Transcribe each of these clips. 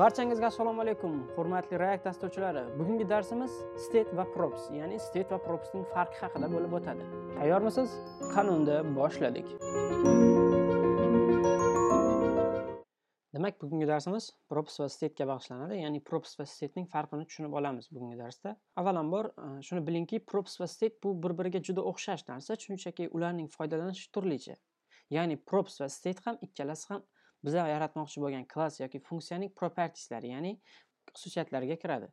barchangizga assalomu alaykum hurmatli react dasturchilari bugungi darsimiz state va props ya'ni state va propsning farqi haqida bo'lib o'tadi tayyormisiz qanunda boshladik demak bugungi darsimiz props va statega bag'ishlanadi ya'ni props va ning farqini tushunib olamiz bugungi darsda avvalambor e, shuni bilingki props va state bu bir biriga juda o'xshash narsa shunchaki ularning foydalanishi turlicha ya'ni props va state ham ikkalasi ham bizlar yaratmoqchi bo'lgan klass yoki funksiyaning propertieslari ya'ni xususiyatlariga kiradi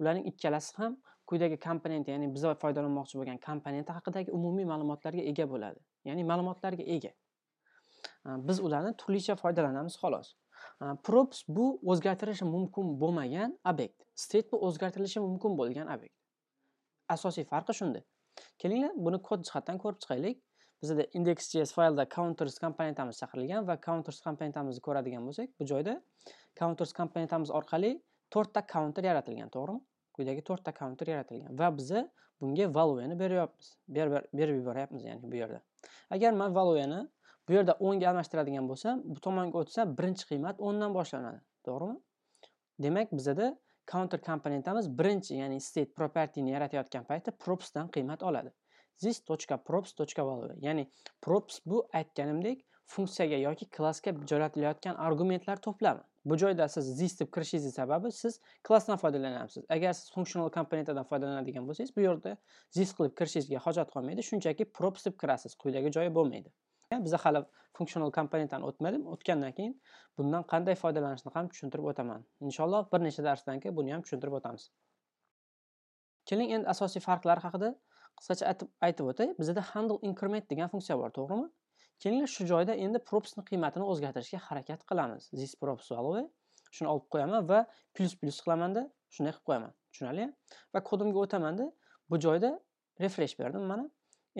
ularning ikkalasi ham quyidagi komponent ya'ni biz foydalanmoqchi bo'lgan komponent haqidagi umumiy ma'lumotlarga ega bo'ladi ya'ni ma'lumotlarga ega biz ularni turlicha foydalanamiz xolos props bu o'zgartirishi mumkin bo'lmagan obyekt state bu o'zgartirilishi mumkin bo'lgan obyekt asosiy farqi shunda kelinglar buni kod jihatdan ko'rib chiqaylik bizda index.js faylda counters komponentamiz chaqirilgan va counters komponentamizni ko'radigan bo'lsak bu joyda counters komponentamiz orqali to'rtta counter yaratilgan to'g'rimi quyidagi to'rtta counter yaratilgan va biz bunga valueni beryapmiz berib yuboryapmiz ya'ni bu yerda agar man valueni bu yerda o'nga almashtiradigan bo'lsam bu tomonga o'tsa birinchi qiymat o'ndan boshlanadi to'g'rimi demak bizada counter komponentamiz birinchi ya'ni state ni yaratayotgan props propsdan qiymat oladi this.props.value. Ya'ni props bu aytganimdek funksiyaga yoki klassga jo'natilayotgan argumentlar to'plami. Bu joyda siz this deb kirishingiz sababi siz klassdan foydalanyapsiz. Agar siz functional komponentadan foydalanadigan bo'lsangiz, bu yerda this qilib kirishingizga hojat qolmaydi, shunchaki props deb kirasiz, quyidagi joyi bo'lmaydi. Biza hali functional komponentdan o'tmadim. O'tgandan keyin bundan qanday foydalanishni ham tushuntirib o'taman. Inshaalloh bir nechta darsdan keyin buni ham tushuntirib o'tamiz. Keling, endi asosiy farqlar haqida qisqacha aytib o'tay bizda handle increment degan funksiya bor to'g'rimi kelinglar shu joyda endi propsni qiymatini o'zgartirishga harakat qilamiz this props value shuni olib qo'yaman va plyus plyus qilamanda shunday qilib qo'yaman Tushunali? va kodimga o'tamanda bu joyda refresh berdim mana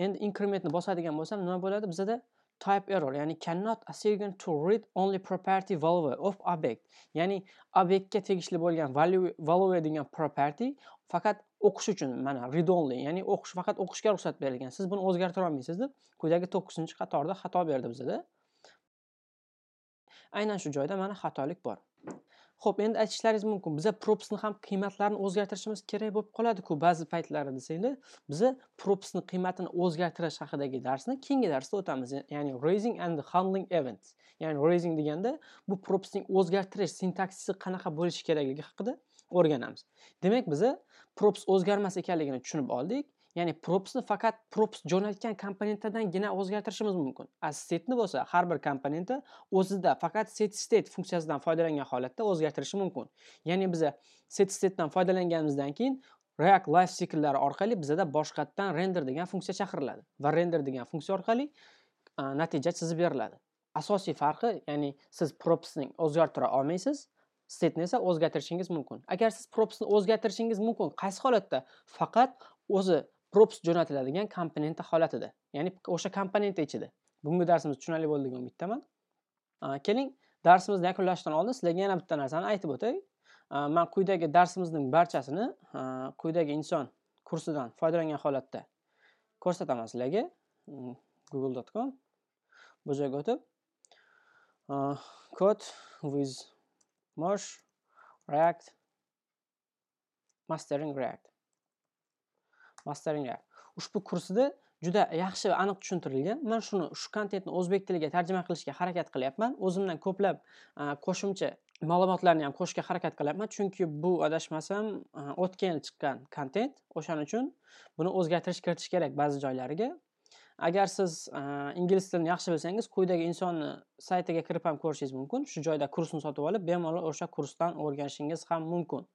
endi incrementni bosadigan bo'lsam nima bo'ladi bizada type error yani cannot assign to read only property value of object ya'ni obyektga tegishli bo'lgan value value degan property faqat o'qish uchun mana read only ya'ni o'qish faqat o'qishga ruxsat berilgan siz buni o'zgartira olmaysiz deb quyidagi 9 qatorda xato berdi bizda aynan shu joyda mana xatolik bor ho'p endi aytishlaringiz mumkin biza propisni ham qiymatlarini o'zgartirishimiz kerak bo'lib qoladiku ba'zi paytlarda desanglar biza propisni qiymatini o'zgartirish haqidagi darsni keyingi darsda o'tamiz ya'ni raising and handling event ya'ni raising deganda bu propisning o'zgartirish sintaksisi qanaqa bo'lishi kerakligi haqida o'rganamiz demak biza props o'zgarmas ekanligini tushunib oldik ya'ni propsni faqat props jo'natgan komponentdangina o'zgartirishimiz mumkin a setni bo'lsa har bir komponenti o'zida faqat set state funksiyasidan foydalangan holatda o'zgartirishi mumkin ya'ni biza set statedan foydalanganimizdan keyin React Life sikllari orqali bizada boshqatdan render degan funksiya chaqiriladi va render degan funksiya orqali natija chizib beriladi asosiy farqi ya'ni siz propsni o'zgartira olmaysiz setni esa o'zgartirishingiz mumkin agar siz propsni o'zgartirishingiz mumkin qaysi holatda faqat o'zi props jo'natiladigan komponenti holatida ya'ni o'sha komponenti ichida bugungi darsimiz tushunarli bo'ldi degan umiddaman keling darsimizni yakunlashdan oldin sizlarga yana bitta narsani aytib o'tay man quyidagi darsimizning barchasini quyidagi inson kursidan foydalangan holatda ko'rsataman sizlarga mm, google.com bu joyga o'tib code with mosh react mastering react bastaringlar ushbu kursida juda yaxshi va aniq tushuntirilgan man shuni shu kontentni o'zbek tiliga tarjima qilishga harakat qilyapman o'zimdan ko'plab qo'shimcha ma'lumotlarni ham qo'shishga harakat qilyapman chunki bu adashmasam o'tgan yil chiqqan kontent o'shaning uchun buni o'zgartirish kiritish kerak ba'zi joylariga agar siz ingliz tilini yaxshi bilsangiz quyidagi insonni saytiga kirib ham ko'rishingiz mumkin shu joyda kursni sotib olib bemalol o'sha kursdan o'rganishingiz ham mumkin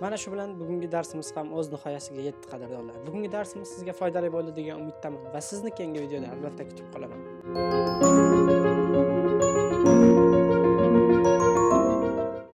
mana shu bilan bugungi darsimiz ham o'z nihoyasiga yetdi qadrdonlar bugungi darsimiz sizga foydali bo'ldi degan umiddaman va sizni keyingi videoda albatta kutib qolaman